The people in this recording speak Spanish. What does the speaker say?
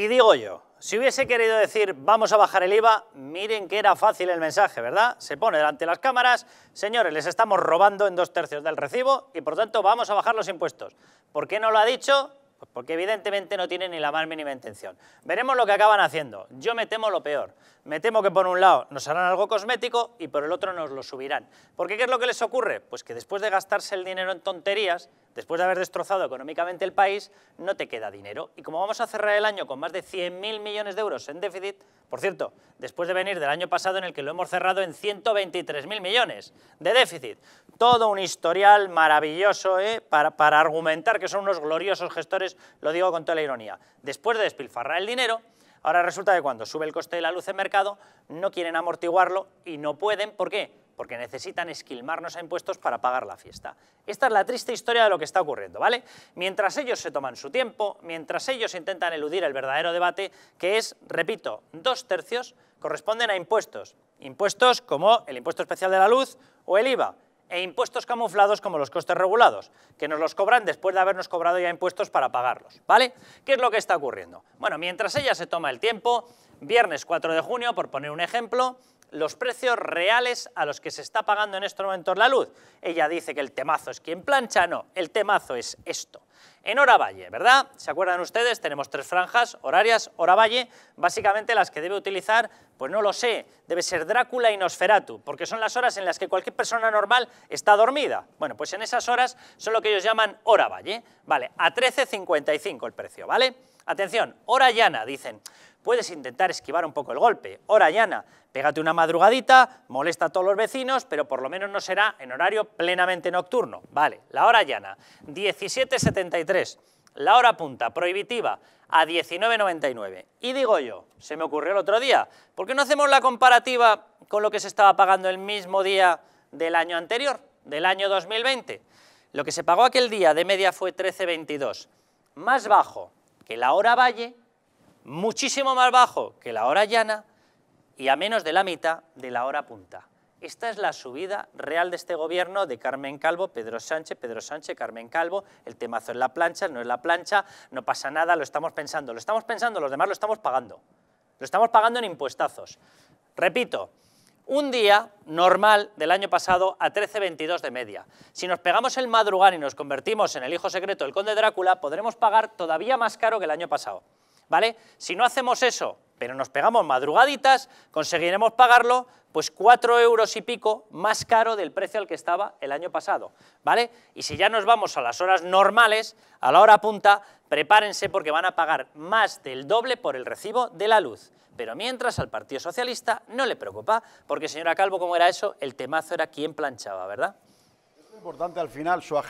Y digo yo, si hubiese querido decir vamos a bajar el IVA, miren que era fácil el mensaje, ¿verdad? Se pone delante de las cámaras, señores, les estamos robando en dos tercios del recibo y por tanto vamos a bajar los impuestos. ¿Por qué no lo ha dicho? Pues porque evidentemente no tiene ni la más mínima intención. Veremos lo que acaban haciendo. Yo me temo lo peor. Me temo que por un lado nos harán algo cosmético y por el otro nos lo subirán. qué? ¿qué es lo que les ocurre? Pues que después de gastarse el dinero en tonterías, Después de haber destrozado económicamente el país, no te queda dinero. Y como vamos a cerrar el año con más de 100.000 millones de euros en déficit, por cierto, después de venir del año pasado en el que lo hemos cerrado en 123.000 millones de déficit, todo un historial maravilloso ¿eh? para, para argumentar que son unos gloriosos gestores, lo digo con toda la ironía. Después de despilfarrar el dinero, ahora resulta que cuando sube el coste de la luz en mercado, no quieren amortiguarlo y no pueden, ¿por qué? porque necesitan esquilmarnos a impuestos para pagar la fiesta. Esta es la triste historia de lo que está ocurriendo, ¿vale? Mientras ellos se toman su tiempo, mientras ellos intentan eludir el verdadero debate, que es, repito, dos tercios corresponden a impuestos. Impuestos como el impuesto especial de la luz o el IVA, e impuestos camuflados como los costes regulados, que nos los cobran después de habernos cobrado ya impuestos para pagarlos, ¿vale? ¿Qué es lo que está ocurriendo? Bueno, mientras ella se toma el tiempo, viernes 4 de junio, por poner un ejemplo, los precios reales a los que se está pagando en estos momentos la luz. Ella dice que el temazo es quien plancha, no, el temazo es esto. En Hora Valle, ¿verdad? ¿Se acuerdan ustedes? Tenemos tres franjas horarias, Hora Valle, básicamente las que debe utilizar, pues no lo sé, debe ser Drácula y Nosferatu, porque son las horas en las que cualquier persona normal está dormida. Bueno, pues en esas horas son lo que ellos llaman Hora Valle, ¿vale? A 13.55 el precio, ¿vale? Atención, hora llana, dicen puedes intentar esquivar un poco el golpe. Hora llana, pégate una madrugadita, molesta a todos los vecinos, pero por lo menos no será en horario plenamente nocturno. Vale, la hora llana, 17.73, la hora punta, prohibitiva, a 19.99. Y digo yo, se me ocurrió el otro día, ¿por qué no hacemos la comparativa con lo que se estaba pagando el mismo día del año anterior, del año 2020? Lo que se pagó aquel día de media fue 13.22, más bajo que la hora valle, muchísimo más bajo que la hora llana y a menos de la mitad de la hora punta. Esta es la subida real de este gobierno de Carmen Calvo, Pedro Sánchez, Pedro Sánchez, Carmen Calvo, el temazo es la plancha, no es la plancha, no pasa nada, lo estamos pensando, lo estamos pensando, los demás lo estamos pagando. Lo estamos pagando en impuestazos. Repito, un día normal del año pasado a 13.22 de media. Si nos pegamos el madrugán y nos convertimos en el hijo secreto del conde Drácula, podremos pagar todavía más caro que el año pasado. ¿vale? Si no hacemos eso, pero nos pegamos madrugaditas, conseguiremos pagarlo pues cuatro euros y pico más caro del precio al que estaba el año pasado, ¿vale? Y si ya nos vamos a las horas normales, a la hora punta, prepárense porque van a pagar más del doble por el recibo de la luz. Pero mientras al Partido Socialista no le preocupa, porque señora Calvo, como era eso? El temazo era quién planchaba, ¿verdad? Es importante al final su